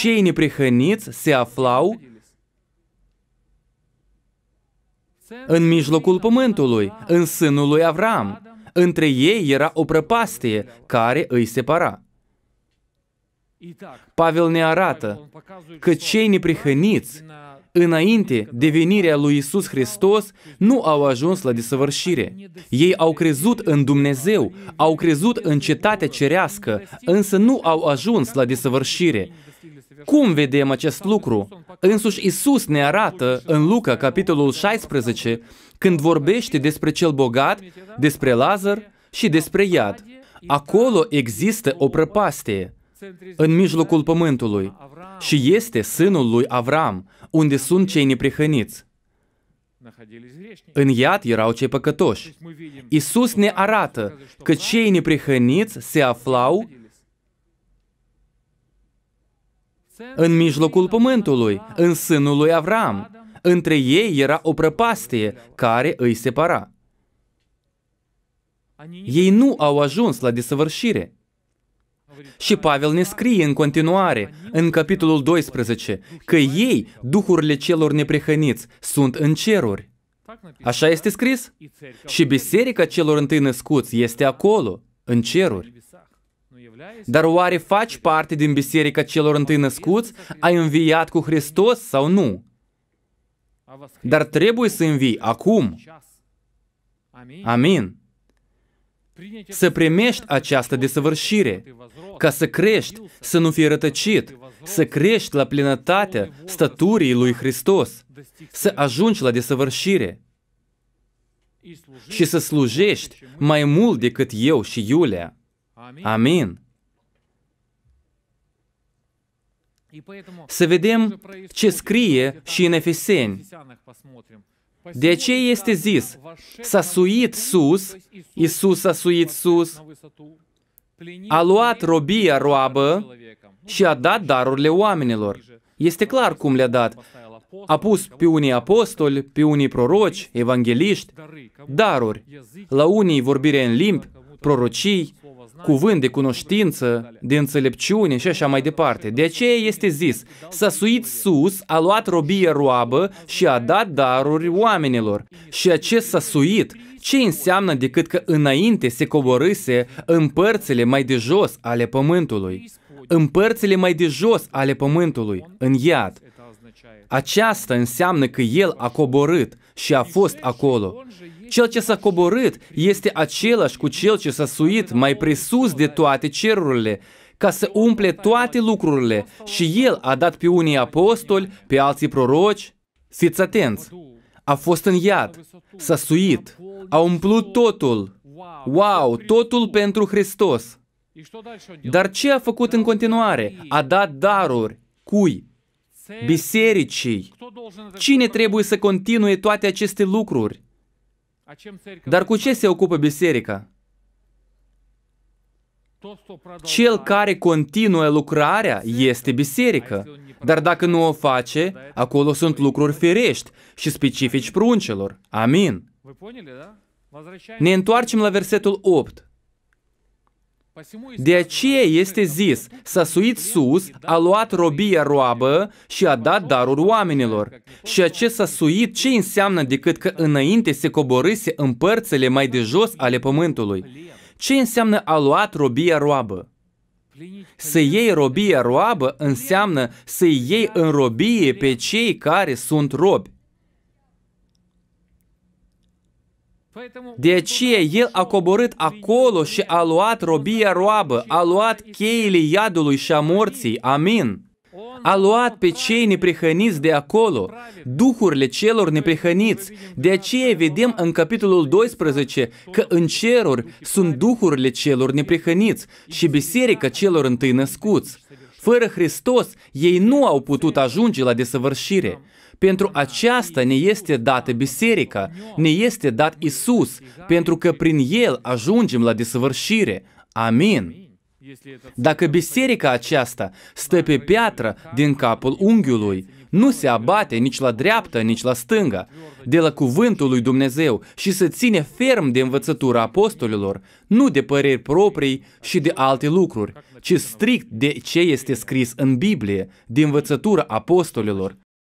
cei neprihăniți se aflau în mijlocul pământului, în sânul lui Avram. Între ei era o prăpastie care îi separa. Pavel ne arată că cei neprihăniți, înainte de venirea lui Isus Hristos, nu au ajuns la desăvârșire. Ei au crezut în Dumnezeu, au crezut în cetatea cerească, însă nu au ajuns la desăvârșire. Cum vedem acest lucru? Însuși Isus ne arată în Luca, capitolul 16, când vorbește despre cel bogat, despre Lazar și despre iad. Acolo există o prăpastie în mijlocul pământului și este sânul lui Avram, unde sunt cei neprihăniți. În iad erau cei păcătoși. Isus ne arată că cei neprihăniți se aflau în mijlocul pământului, în sânul lui Avram. Între ei era o prăpastie care îi separa. Ei nu au ajuns la desăvârșire. Și Pavel ne scrie în continuare, în capitolul 12, că ei, duhurile celor neprehăniți, sunt în ceruri. Așa este scris? Și biserica celor întâi născuți este acolo, în ceruri. Dar oare faci parte din biserica celor întâi născuți? Ai înviat cu Hristos sau nu? Dar trebuie să învii acum. Amin. Să primești această desăvârșire, ca să crești, să nu fii rătăcit, să crești la plinătatea staturii lui Hristos, să ajungi la desăvârșire și să slujești mai mult decât eu și Iulia. Амін. Să vedem ce scrie și în Efeseni. De aceea este zis, s-a suit sus, Iisus s-a suit sus, a luat robia roabă și a dat darurile oamenilor. Este clar cum le-a dat. A pus pe unii apostoli, pe unii proroci, evangeliști, daruri. La unii vorbire în limbi, prorocii, cuvânt, de cunoștință, de înțelepciune și așa mai departe. De aceea este zis, s-a suit sus, a luat robie roabă și a dat daruri oamenilor. Și acest s-a suit, ce înseamnă decât că înainte se coborâse în părțile mai de jos ale pământului? În părțile mai de jos ale pământului, în iad. Aceasta înseamnă că el a coborât și a fost acolo. Cel ce s-a coborât este același cu cel ce s-a suit mai presus de toate cerurile, ca să umple toate lucrurile și El a dat pe unii apostoli, pe alții proroci. Fiți atenți! A fost în iad, s-a suit, a umplut totul. Wow, totul pentru Hristos! Dar ce a făcut în continuare? A dat daruri. Cui? Bisericii. Cine trebuie să continue toate aceste lucruri? Dar cu ce se ocupă biserica? Cel care continuă lucrarea este biserică, dar dacă nu o face, acolo sunt lucruri firești și specifici pruncilor. Amin. Da? Ne întoarcem la versetul 8. De aceea este zis, s-a suit sus, a luat robia roabă și a dat daruri oamenilor. Și acest s-a suit ce înseamnă decât că înainte se coborâse în părțile mai de jos ale pământului? Ce înseamnă a luat robia roabă? Să iei robia roabă înseamnă să iei în robie pe cei care sunt robi. De aceea deci el a coborât acolo și a luat robia roabă, a luat cheile iadului și a morții. Amin. A luat pe cei neprihăniți de acolo, duhurile celor neprihăniți. De aceea vedem în capitolul 12 că în ceruri sunt duhurile celor neprihăniți și biserica celor întâi născuți. Fără Hristos, ei nu au putut ajunge la desăvârșire. Pentru aceasta ne este dată biserica, ne este dat Isus, pentru că prin El ajungem la desăvârșire. Amin. Dacă biserica aceasta stă pe piatră din capul unghiului, nu se abate nici la dreapta, nici la stânga, de la cuvântul lui Dumnezeu și se ține ferm de învățătura apostolilor, nu de păreri proprii și de alte lucruri, ci strict de ce este scris în Biblie, de învățătura apostolilor.